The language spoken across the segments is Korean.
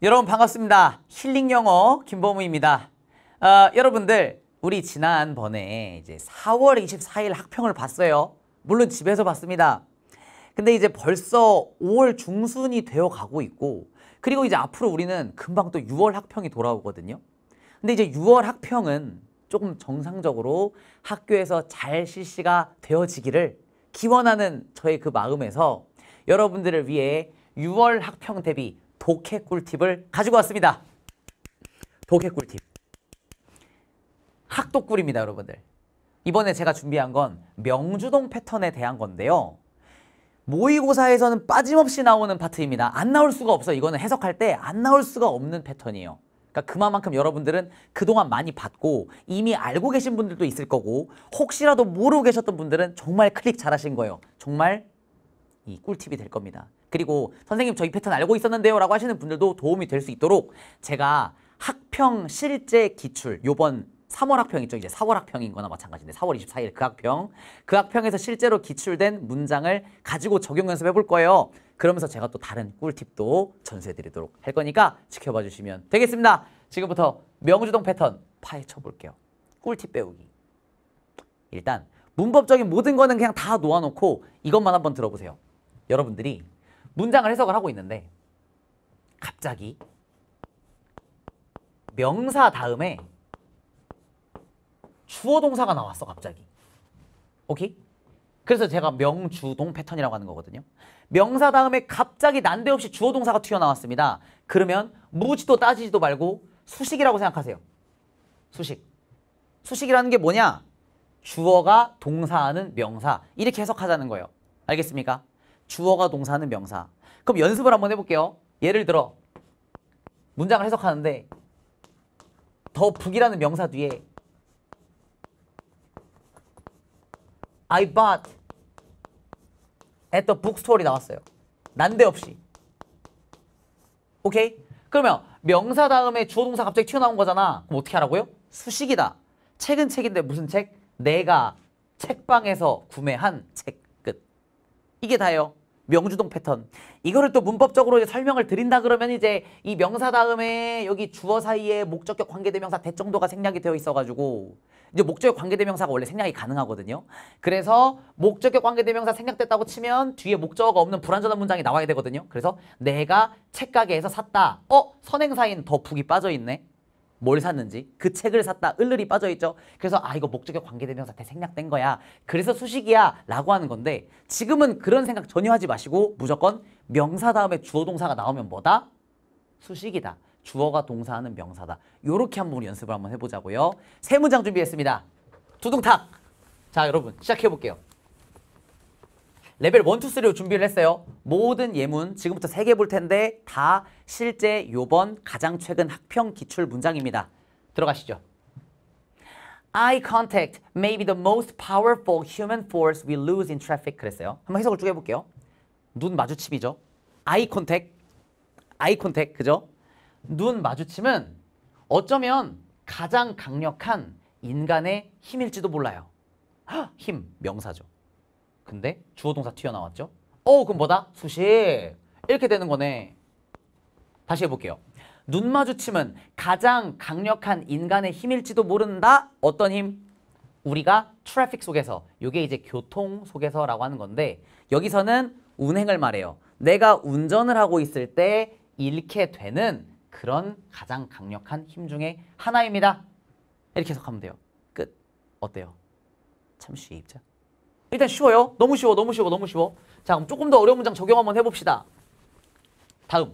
여러분 반갑습니다. 힐링 영어 김범우입니다. 어, 여러분들 우리 지난번에 이제 4월 24일 학평을 봤어요. 물론 집에서 봤습니다. 근데 이제 벌써 5월 중순이 되어 가고 있고 그리고 이제 앞으로 우리는 금방 또 6월 학평이 돌아오거든요. 근데 이제 6월 학평은 조금 정상적으로 학교에서 잘 실시가 되어지기를 기원하는 저의 그 마음에서 여러분들을 위해 6월 학평 대비 독해 꿀팁을 가지고 왔습니다. 독해 꿀팁. 학독 꿀입니다, 여러분들. 이번에 제가 준비한 건 명주동 패턴에 대한 건데요. 모의고사에서는 빠짐없이 나오는 파트입니다. 안 나올 수가 없어. 이거는 해석할 때 안 나올 수가 없는 패턴이에요. 그러니까 그만큼 여러분들은 그동안 많이 봤고 이미 알고 계신 분들도 있을 거고 혹시라도 모르고 계셨던 분들은 정말 클릭 잘하신 거예요. 정말 이 꿀팁이 될 겁니다. 그리고 선생님 저희 패턴 알고 있었는데요 라고 하시는 분들도 도움이 될 수 있도록 제가 학평 실제 기출 요번 3월 학평 있죠. 이제 4월 학평인 거나 마찬가지인데 4월 24일 그 학평. 그 학평에서 실제로 기출된 문장을 가지고 적용 연습해 볼 거예요. 그러면서 제가 또 다른 꿀팁도 전수해 드리도록 할 거니까 지켜봐 주시면 되겠습니다. 지금부터 명주동 패턴 파헤쳐 볼게요. 꿀팁 배우기. 일단 문법적인 모든 거는 그냥 다 놓아놓고 이것만 한번 들어보세요. 여러분들이 문장을 해석을 하고 있는데 갑자기 명사 다음에 주어 동사가 나왔어 갑자기 오케이? 그래서 제가 명주동 패턴이라고 하는 거거든요 명사 다음에 갑자기 난데없이 주어 동사가 튀어나왔습니다 그러면 무지도 따지지도 말고 수식이라고 생각하세요 수식 수식이라는 게 뭐냐 주어가 동사하는 명사 이렇게 해석하자는 거예요 알겠습니까? 주어가 동사는 명사. 그럼 연습을 한번 해볼게요. 예를 들어 문장을 해석하는데 더 북이라는 명사 뒤에 I bought at the bookstore이 나왔어요. 난데없이. 오케이? 그러면 명사 다음에 주어 동사 갑자기 튀어나온 거잖아. 그럼 어떻게 하라고요? 수식이다. 책은 책인데 무슨 책? 내가 책방에서 구매한 책. 이게 다요 명주동 패턴. 이거를 또 문법적으로 설명을 드린다 그러면 이제 이 명사 다음에 여기 주어 사이에 목적격 관계대명사 대정도가 생략이 되어 있어가지고 이제 목적격 관계대명사가 원래 생략이 가능하거든요. 그래서 목적격 관계대명사 생략됐다고 치면 뒤에 목적어가 없는 불완전한 문장이 나와야 되거든요. 그래서 내가 책가게에서 샀다. 어? 선행사인 더북이 빠져있네. 뭘 샀는지 그 책을 샀다 을을이 빠져있죠 그래서 아 이거 목적에 관계된 형사 대생략된 거야 그래서 수식이야 라고 하는 건데 지금은 그런 생각 전혀 하지 마시고 무조건 명사 다음에 주어 동사가 나오면 뭐다? 수식이다 주어가 동사하는 명사다 요렇게 한번 우리 연습을 한번 해보자고요 세 문장 준비했습니다 두둥탁 자 여러분 시작해볼게요 레벨 1, 2, 3로 준비를 했어요. 모든 예문 지금부터 세 개 볼 텐데 다 실제 요번 가장 최근 학평 기출 문장입니다. 들어가시죠. Eye contact may be the most powerful human force we lose in traffic 그랬어요. 한번 해석을 쭉 해볼게요. 눈 마주침이죠. Eye contact, eye contact 그죠? 눈 마주침은 어쩌면 가장 강력한 인간의 힘일지도 몰라요. 힘, 명사죠. 근데 주어 동사 튀어나왔죠? 어 그럼 뭐다? 수식 이렇게 되는 거네 다시 해볼게요 눈 마주침은 가장 강력한 인간의 힘일지도 모른다 어떤 힘? 우리가 트래픽 속에서 이게 이제 교통 속에서 라고 하는 건데 여기서는 운행을 말해요 내가 운전을 하고 있을 때 잃게 되는 그런 가장 강력한 힘 중에 하나입니다 이렇게 해석하면 돼요 끝 어때요? 참 쉽죠? 일단 쉬워요. 너무 쉬워, 너무 쉬워, 너무 쉬워. 자, 그럼 조금 더 어려운 문장 적용 한번 해봅시다. 다음.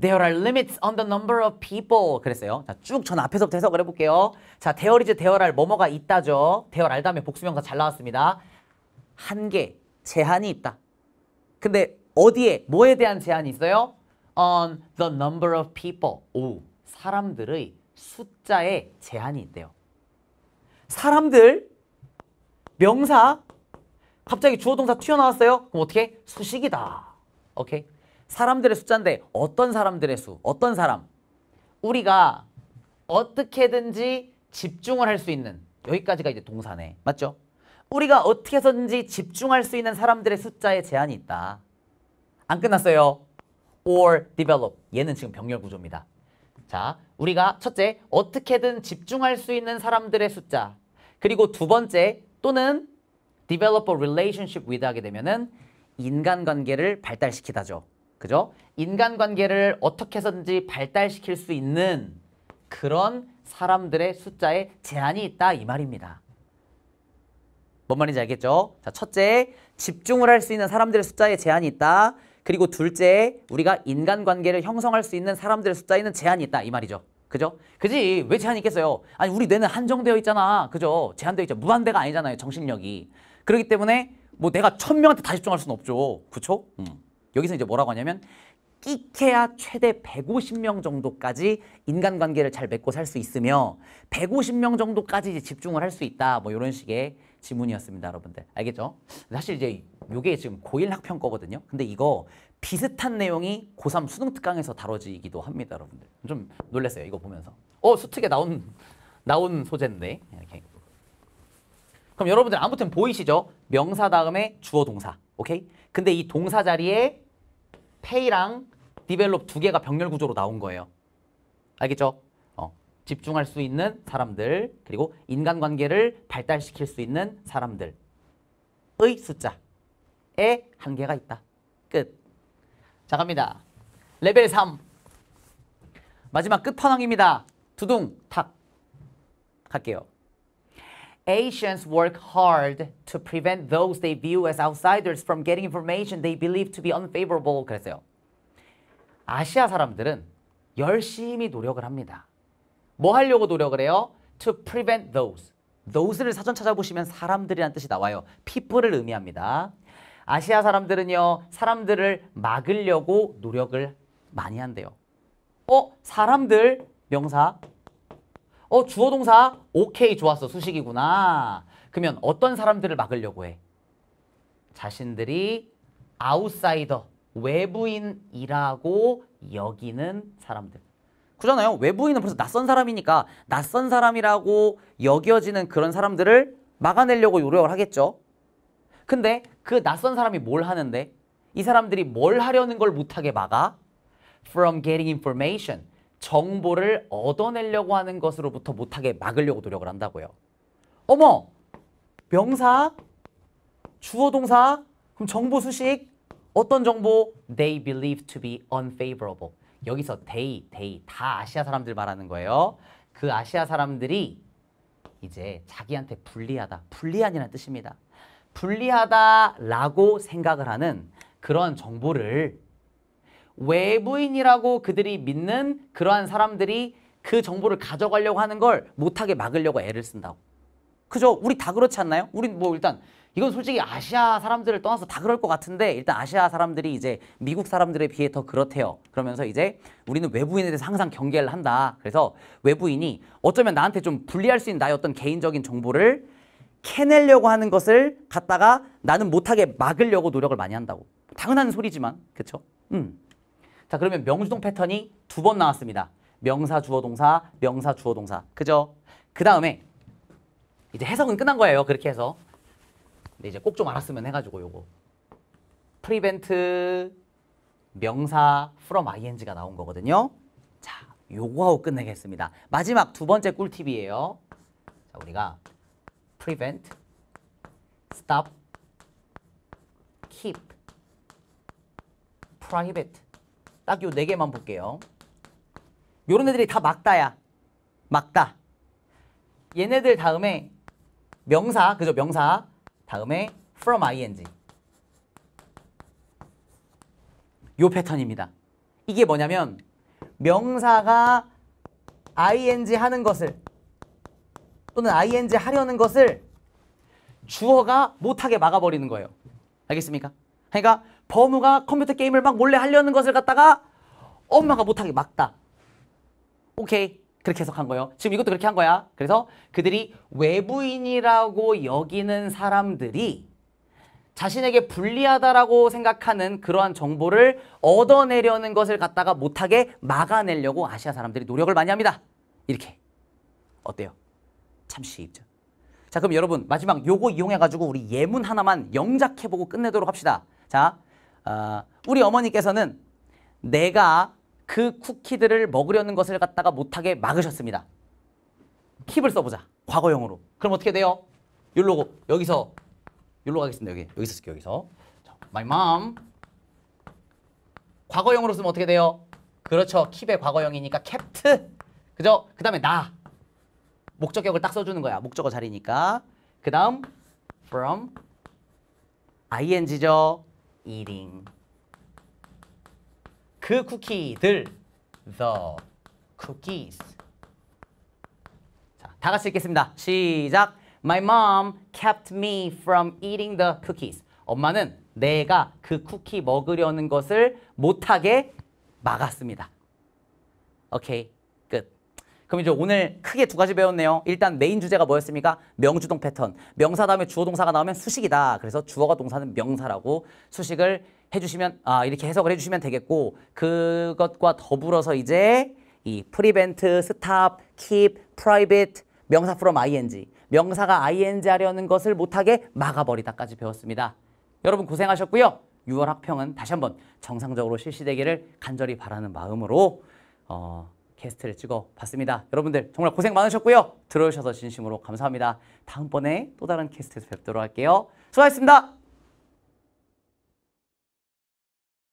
There are limits on the number of people. 그랬어요. 자, 쭉전 앞에서부터 해석을 해볼게요. 자, there is, there are, 뭐뭐가 있다죠. there are 다음에 복수명사 잘 나왔습니다. 한계, 제한이 있다. 근데 어디에, 뭐에 대한 제한이 있어요? on the number of people. 오, 사람들의 숫자에 제한이 있대요. 사람들 명사 갑자기 주어 동사 튀어나왔어요. 그럼 어떻게? 수식이다. 오케이? 사람들의 숫자인데 어떤 사람들의 수? 어떤 사람? 우리가 어떻게든지 집중을 할 수 있는 여기까지가 이제 동사네. 맞죠? 우리가 어떻게 해서든지 집중할 수 있는 사람들의 숫자에 제한이 있다. 안 끝났어요. or develop. 얘는 지금 병렬 구조입니다. 자, 우리가 첫째 어떻게든 집중할 수 있는 사람들의 숫자 그리고 두 번째 또는 developer relationship with 하게 되면은 인간관계를 발달시키다죠. 그죠? 인간관계를 어떻게 해서든지 발달시킬 수 있는 그런 사람들의 숫자에 제한이 있다 이 말입니다. 뭔 말인지 알겠죠? 자, 첫째, 집중을 할 수 있는 사람들의 숫자에 제한이 있다. 그리고 둘째, 우리가 인간관계를 형성할 수 있는 사람들의 숫자에는 제한이 있다 이 말이죠. 그죠? 그지? 왜 제한이 있겠어요? 아니 우리 뇌는 한정되어 있잖아. 그죠? 제한되어 있죠. 무한대가 아니잖아요. 정신력이. 그렇기 때문에 뭐 내가 천명한테 다 집중할 수는 없죠. 그쵸? 음. 여기서 이제 뭐라고 하냐면 끼케야 최대 150명 정도까지 인간관계를 잘 맺고 살 수 있으며 150명 정도까지 집중을 할 수 있다 뭐 이런 식의 지문이었습니다 여러분들 알겠죠? 사실 이제 이게 지금 고1 학평 거거든요 근데 이거 비슷한 내용이 고3 수능 특강에서 다뤄지기도 합니다 여러분들 좀 놀랐어요 이거 보면서 어 수특에 나온 나온 소재인데 이렇게 그럼 여러분들 아무튼 보이시죠? 명사 다음에 주어 동사 오케이? 근데 이 동사 자리에 페이랑 디벨롭 두 개가 병렬 구조로 나온 거예요. 알겠죠? 어, 집중할 수 있는 사람들 그리고 인간관계를 발달시킬 수 있는 사람들의 숫자에 한계가 있다. 끝. 자 갑니다. 레벨 3 마지막 끝판왕입니다. 두둥 탁 갈게요. Asians work hard to prevent those they view as outsiders from getting information they believe to be unfavorable 그랬어요. 아시아 사람들은 열심히 노력을 합니다. 뭐 하려고 노력을 해요? To prevent those. those를 사전 찾아보시면 사람들이란 뜻이 나와요. people을 의미합니다. 아시아 사람들은요. 사람들을 막으려고 노력을 많이 한대요. 어? 사람들 명사 어? 주어 동사 오케이 좋았어. 수식이구나. 그러면 어떤 사람들을 막으려고 해? 자신들이 아웃사이더 외부인이라고 여기는 사람들. 그잖아요. 외부인은 벌써 낯선 사람이니까 낯선 사람이라고 여겨지는 그런 사람들을 막아내려고 노력을 하겠죠. 근데 그 낯선 사람이 뭘 하는데? 이 사람들이 뭘 하려는 걸 못하게 막아? From getting information. 정보를 얻어내려고 하는 것으로부터 못하게 막으려고 노력을 한다고요. 어머! 명사, 주어동사, 그럼 정보 수식, 어떤 정보? They believe to be unfavorable. 여기서 they, they 다 아시아 사람들 말하는 거예요. 그 아시아 사람들이 이제 자기한테 불리하다, 불리한이라는 뜻입니다. 불리하다라고 생각을 하는 그런 정보를 외부인이라고 그들이 믿는 그러한 사람들이 그 정보를 가져가려고 하는 걸 못하게 막으려고 애를 쓴다고. 그죠? 우리 다 그렇지 않나요? 우린 뭐 일단 이건 솔직히 아시아 사람들을 떠나서 다 그럴 것 같은데 일단 아시아 사람들이 이제 미국 사람들에 비해 더 그렇대요. 그러면서 이제 우리는 외부인에 대해서 항상 경계를 한다. 그래서 외부인이 어쩌면 나한테 좀 불리할 수 있는 나의 어떤 개인적인 정보를 캐내려고 하는 것을 갖다가 나는 못하게 막으려고 노력을 많이 한다고. 당연한 소리지만 그렇죠? 음. 자 그러면 명주동 패턴이 두 번 나왔습니다. 명사 주어 동사, 명사 주어 동사. 그죠? 그 다음에 이제 해석은 끝난 거예요. 그렇게 해서. 근데 이제 꼭 좀 알았으면 해가지고 요거. prevent 명사 from ing가 나온 거거든요. 자, 요거하고 끝내겠습니다. 마지막 두 번째 꿀팁이에요. 자, 우리가 prevent, stop, keep, private 딱 요 네 개만 볼게요. 요런 애들이 다 막다야. 막다. 얘네들 다음에 명사, 그죠? 명사. 다음에 from ing. 요 패턴입니다. 이게 뭐냐면 명사가 ing 하는 것을 또는 ing 하려는 것을 주어가 못하게 막아버리는 거예요. 알겠습니까? 그러니까 범우가 컴퓨터 게임을 막 몰래 하려는 것을 갖다가 엄마가 못하게 막다. 오케이. 그렇게 해석한 거예요. 지금 이것도 그렇게 한 거야. 그래서 그들이 외부인이라고 여기는 사람들이 자신에게 불리하다라고 생각하는 그러한 정보를 얻어내려는 것을 갖다가 못하게 막아내려고 아시아 사람들이 노력을 많이 합니다. 이렇게. 어때요? 참 시입죠. 자 그럼 여러분 마지막 요거 이용해가지고 우리 예문 하나만 영작해보고 끝내도록 합시다. 자 어, 우리 어머니께서는 내가 그 쿠키들을 먹으려는 것을 갖다가 못하게 막으셨습니다. 킵을 써보자. 과거형으로. 그럼 어떻게 돼요? 요로고 여기서 요로 가겠습니다. 여기 여기서 쓸게 여기서. My mom. 과거형으로 쓰면 어떻게 돼요? 그렇죠. 킵의 과거형이니까 kept. 그죠? 그 다음에 나. 목적격을 딱 써주는 거야. 목적어 자리니까. 그 다음 from ing죠. eating. 그 쿠키들 the cookies 자, 다 같이 읽겠습니다. 시작 My mom kept me from eating the cookies 엄마는 내가 그 쿠키 먹으려는 것을 못하게 막았습니다. 오케이. 그럼 이제 오늘 크게 두 가지 배웠네요. 일단 메인 주제가 뭐였습니까? 명주동 패턴. 명사 다음에 주어 동사가 나오면 수식이다. 그래서 주어가 동사는 명사라고 수식을 해주시면 아 이렇게 해석을 해주시면 되겠고 그것과 더불어서 이제 이 prevent, stop, keep, private, 명사 from ing 명사가 ing 하려는 것을 못하게 막아버리다까지 배웠습니다. 여러분 고생하셨고요. 6월 학평은 다시 한번 정상적으로 실시되기를 간절히 바라는 마음으로 어, 게스트를 찍어 봤습니다. 여러분들 정말 고생 많으셨고요. 들어오셔서 진심으로 감사합니다. 다음번에 또 다른 게스트에서 뵙도록 할게요. 수고하셨습니다.